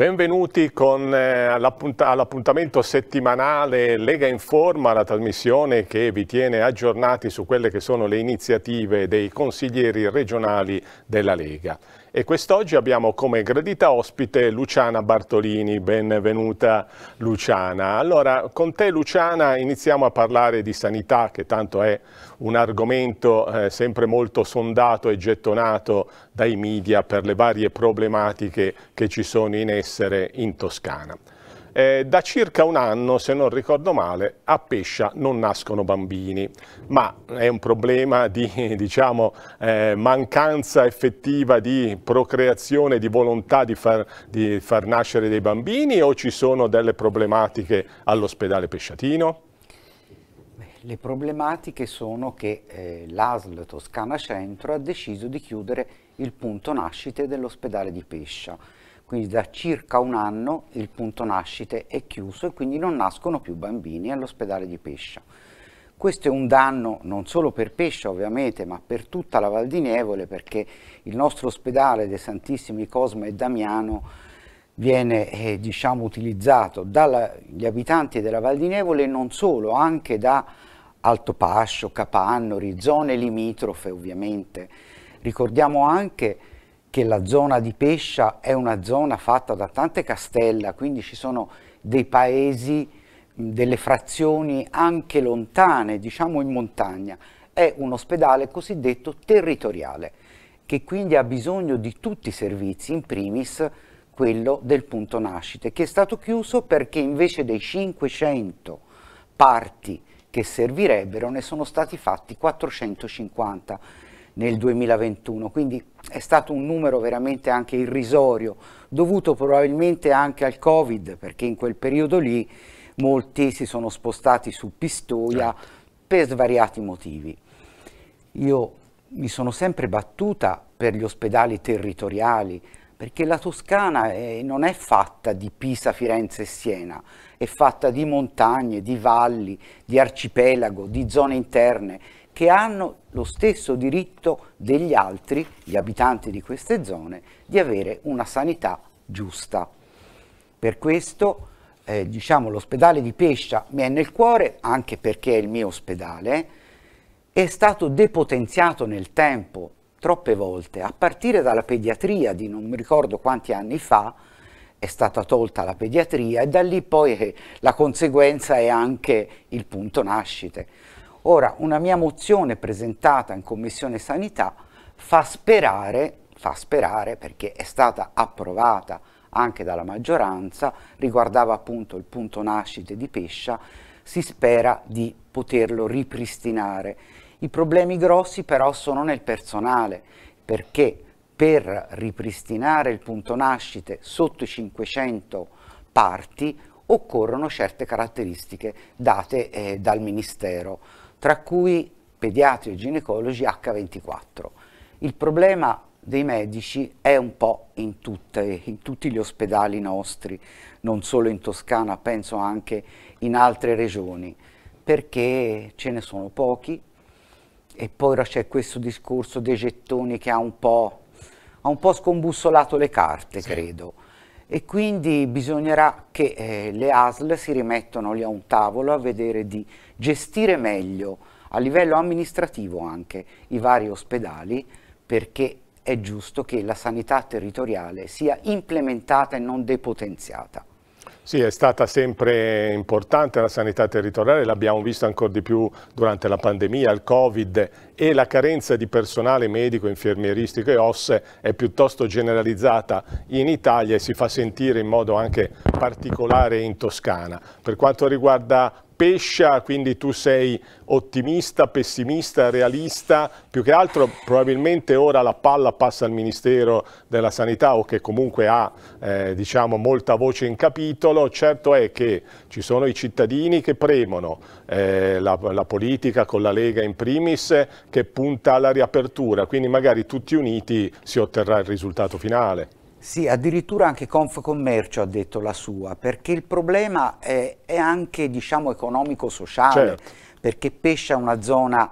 Benvenuti eh, all'appuntamento settimanale Lega Informa, la trasmissione che vi tiene aggiornati su quelle che sono le iniziative dei consiglieri regionali della Lega e quest'oggi abbiamo come gradita ospite Luciana Bartolini, benvenuta Luciana. Allora, con te Luciana iniziamo a parlare di sanità che tanto è un argomento eh, sempre molto sondato e gettonato dai media per le varie problematiche che ci sono in essere in Toscana eh, da circa un anno, se non ricordo male, a Pescia non nascono bambini, ma è un problema di diciamo, eh, mancanza effettiva di procreazione, di volontà di far, di far nascere dei bambini o ci sono delle problematiche all'ospedale Pesciatino? Le problematiche sono che eh, l'ASL Toscana Centro ha deciso di chiudere il punto nascite dell'ospedale di Pescia quindi da circa un anno il punto nascite è chiuso e quindi non nascono più bambini all'ospedale di Pescia. Questo è un danno non solo per Pescia ovviamente, ma per tutta la Val di Nievole perché il nostro ospedale dei Santissimi Cosma e Damiano viene eh, diciamo, utilizzato dagli abitanti della Val di Nievole e non solo, anche da Altopascio, Capannori, zone limitrofe ovviamente. Ricordiamo anche che la zona di Pescia è una zona fatta da tante castella, quindi ci sono dei paesi, delle frazioni anche lontane, diciamo in montagna. È un ospedale cosiddetto territoriale, che quindi ha bisogno di tutti i servizi, in primis quello del punto nascite, che è stato chiuso perché invece dei 500 parti che servirebbero ne sono stati fatti 450 nel 2021, quindi è stato un numero veramente anche irrisorio, dovuto probabilmente anche al Covid, perché in quel periodo lì molti si sono spostati su Pistoia certo. per svariati motivi. Io mi sono sempre battuta per gli ospedali territoriali, perché la Toscana eh, non è fatta di Pisa, Firenze e Siena, è fatta di montagne, di valli, di arcipelago, di zone interne che hanno lo stesso diritto degli altri, gli abitanti di queste zone, di avere una sanità giusta. Per questo eh, diciamo, l'ospedale di Pescia mi è nel cuore, anche perché è il mio ospedale, è stato depotenziato nel tempo troppe volte, a partire dalla pediatria di non mi ricordo quanti anni fa, è stata tolta la pediatria e da lì poi eh, la conseguenza è anche il punto nascite. Ora, una mia mozione presentata in Commissione Sanità fa sperare, fa sperare perché è stata approvata anche dalla maggioranza, riguardava appunto il punto nascite di Pescia, si spera di poterlo ripristinare. I problemi grossi però sono nel personale, perché per ripristinare il punto nascite sotto i 500 parti occorrono certe caratteristiche date eh, dal Ministero tra cui pediatri e ginecologi H24. Il problema dei medici è un po' in, tutte, in, tutti gli ospedali nostri, non solo in Toscana, penso anche in altre regioni, perché ce ne sono pochi e poi c'è questo discorso dei gettoni che ha un po', ha un po scombussolato le carte, sì. credo e quindi bisognerà che eh, le ASL si rimettano lì a un tavolo a vedere di gestire meglio a livello amministrativo anche i vari ospedali perché è giusto che la sanità territoriale sia implementata e non depotenziata. Sì, è stata sempre importante la sanità territoriale, l'abbiamo visto ancora di più durante la pandemia, il Covid e la carenza di personale medico, infermieristico e osse è piuttosto generalizzata in Italia e si fa sentire in modo anche particolare in Toscana. Per quanto riguarda pescia, quindi tu sei ottimista, pessimista, realista, più che altro probabilmente ora la palla passa al Ministero della Sanità o che comunque ha eh, diciamo, molta voce in capitolo, certo è che ci sono i cittadini che premono eh, la, la politica con la Lega in primis che punta alla riapertura, quindi magari tutti uniti si otterrà il risultato finale. Sì, addirittura anche Confcommercio ha detto la sua, perché il problema è, è anche diciamo, economico-sociale, certo. perché Pescia è una zona,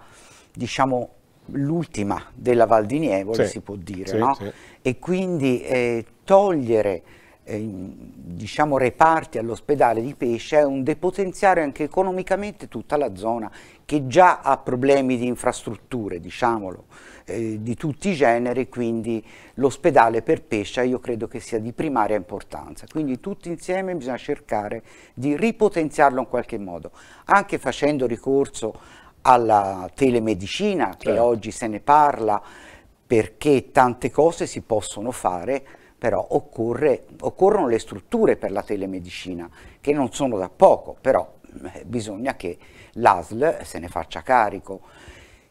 diciamo, l'ultima della Val di Nievole, sì. si può dire, sì, no? sì. e quindi eh, togliere eh, diciamo reparti all'ospedale di Pesce è un depotenziare anche economicamente tutta la zona che già ha problemi di infrastrutture, diciamolo, eh, di tutti i generi, quindi l'ospedale per Pescia io credo che sia di primaria importanza. Quindi tutti insieme bisogna cercare di ripotenziarlo in qualche modo, anche facendo ricorso alla telemedicina, che certo. oggi se ne parla, perché tante cose si possono fare però occorre, occorrono le strutture per la telemedicina, che non sono da poco, però eh, bisogna che l'ASL se ne faccia carico.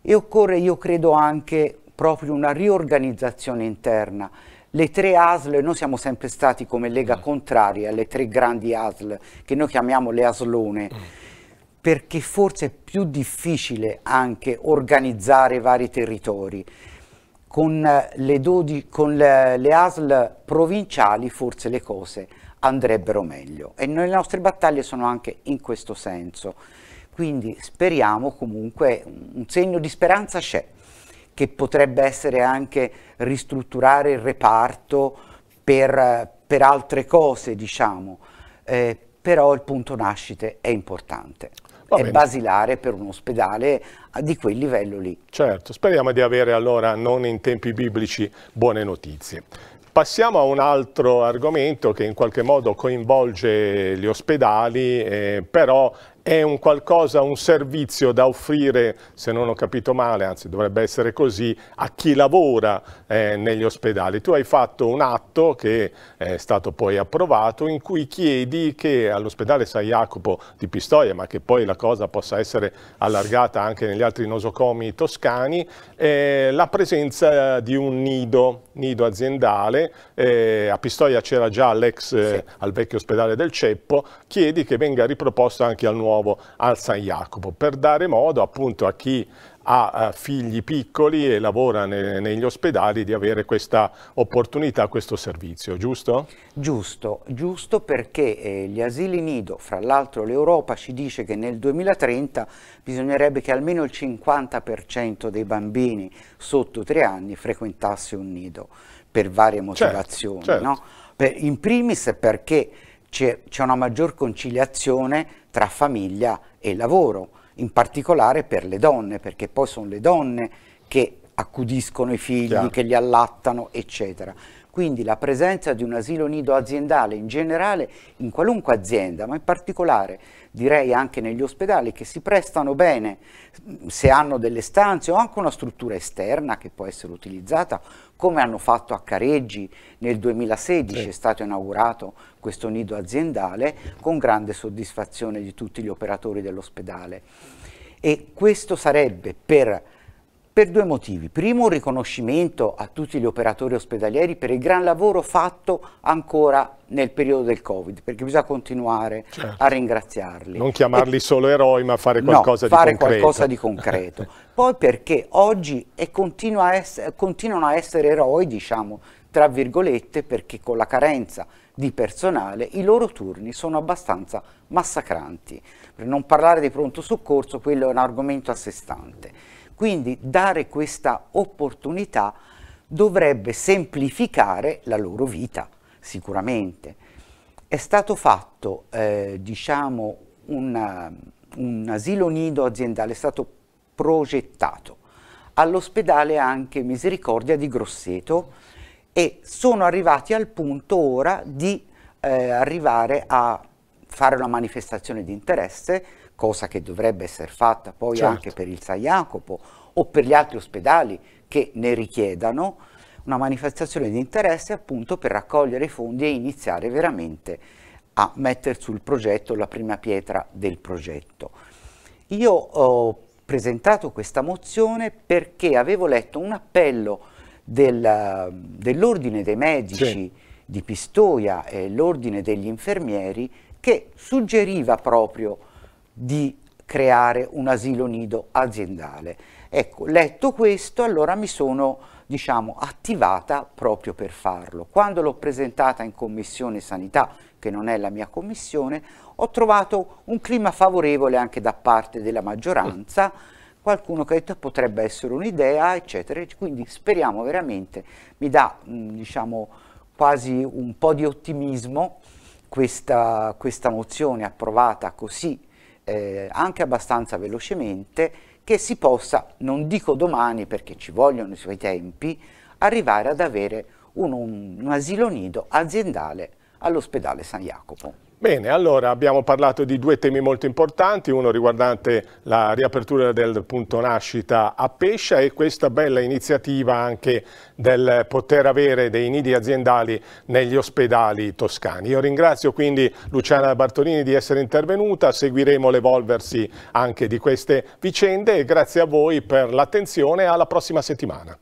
E occorre, io credo, anche proprio una riorganizzazione interna. Le tre ASL, noi siamo sempre stati come Lega mm. contrari alle tre grandi ASL, che noi chiamiamo le ASLone, mm. perché forse è più difficile anche organizzare vari territori con eh, le, 12, con le, le ASL provinciali forse le cose andrebbero meglio e noi, le nostre battaglie sono anche in questo senso. Quindi speriamo comunque, un segno di speranza c'è, che potrebbe essere anche ristrutturare il reparto per, per altre cose, diciamo, eh, però il punto nascite è importante è basilare per un ospedale ah, di quel livello lì. Certo, speriamo di avere allora, non in tempi biblici, buone notizie. Passiamo a un altro argomento che in qualche modo coinvolge gli ospedali, eh, però è un qualcosa, un servizio da offrire, se non ho capito male, anzi dovrebbe essere così, a chi lavora eh, negli ospedali. Tu hai fatto un atto che è stato poi approvato in cui chiedi che all'ospedale San Jacopo di Pistoia, ma che poi la cosa possa essere allargata anche negli altri nosocomi toscani, eh, la presenza di un nido, nido aziendale. Eh, a Pistoia c'era già l'ex, sì. Eh, al vecchio ospedale del Ceppo, chiedi che venga riproposto anche al nuovo nuovo al San Jacopo per dare modo appunto a chi ha eh, figli piccoli e lavora negli ospedali di avere questa opportunità, questo servizio, giusto? Giusto, giusto perché eh, gli asili nido, fra l'altro l'Europa ci dice che nel 2030 bisognerebbe che almeno il 50% dei bambini sotto tre anni frequentasse un nido per varie certo, motivazioni, certo, certo. No? in primis perché c'è una maggior conciliazione tra famiglia e lavoro, in particolare per le donne, perché poi sono le donne che accudiscono i figli, Chiaro. che li allattano, eccetera. Quindi la presenza di un asilo nido aziendale in generale in qualunque azienda, ma in particolare direi anche negli ospedali che si prestano bene se hanno delle stanze o anche una struttura esterna che può essere utilizzata, come hanno fatto a Careggi nel 2016 sì. è stato inaugurato questo nido aziendale con grande soddisfazione di tutti gli operatori dell'ospedale. E questo sarebbe per per due motivi. Primo, un riconoscimento a tutti gli operatori ospedalieri per il gran lavoro fatto ancora nel periodo del Covid, perché bisogna continuare certo. a ringraziarli. Non chiamarli e... solo eroi, ma fare qualcosa no, di fare concreto. qualcosa di concreto. Poi perché oggi continua essere, continuano a essere eroi, diciamo, tra virgolette, perché con la carenza di personale i loro turni sono abbastanza massacranti. Per non parlare di pronto soccorso, quello è un argomento a sé stante. Quindi dare questa opportunità dovrebbe semplificare la loro vita, sicuramente. È stato fatto, eh, diciamo, una, un asilo nido aziendale, è stato progettato. All'ospedale anche Misericordia di Grosseto e sono arrivati al punto ora di eh, arrivare a fare una manifestazione di interesse cosa che dovrebbe essere fatta poi certo. anche per il San Jacopo o per gli altri ospedali che ne richiedano, una manifestazione di interesse appunto per raccogliere i fondi e iniziare veramente a mettere sul progetto la prima pietra del progetto. Io ho presentato questa mozione perché avevo letto un appello del, dell'Ordine dei Medici sì. di Pistoia e l'Ordine degli Infermieri che suggeriva proprio di creare un asilo nido aziendale. Ecco, letto questo, allora mi sono diciamo, attivata proprio per farlo. Quando l'ho presentata in commissione sanità, che non è la mia commissione, ho trovato un clima favorevole anche da parte della maggioranza, qualcuno che ha detto potrebbe essere un'idea, eccetera. Quindi speriamo veramente, mi dà mm, diciamo, quasi un po' di ottimismo questa, questa mozione approvata così eh, anche abbastanza velocemente che si possa, non dico domani perché ci vogliono i suoi tempi, arrivare ad avere un, un, un asilo nido aziendale all'ospedale San Jacopo. Bene, allora abbiamo parlato di due temi molto importanti, uno riguardante la riapertura del punto nascita a Pescia e questa bella iniziativa anche del poter avere dei nidi aziendali negli ospedali toscani. Io ringrazio quindi Luciana Bartolini di essere intervenuta, seguiremo l'evolversi anche di queste vicende e grazie a voi per l'attenzione alla prossima settimana.